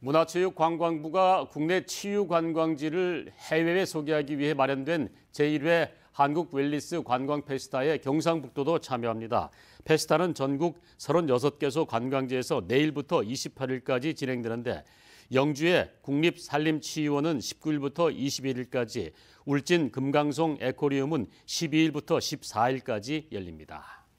문화체육관광부가 국내 치유관광지를 해외에 소개하기 위해 마련된 제1회 한국 웰리스 관광 페스타에 경상북도도 참여합니다. 페스타는 전국 36개소 관광지에서 내일부터 28일까지 진행되는데 영주의 국립산림치유원은 19일부터 21일까지, 울진 금강송 에코리움은 12일부터 14일까지 열립니다.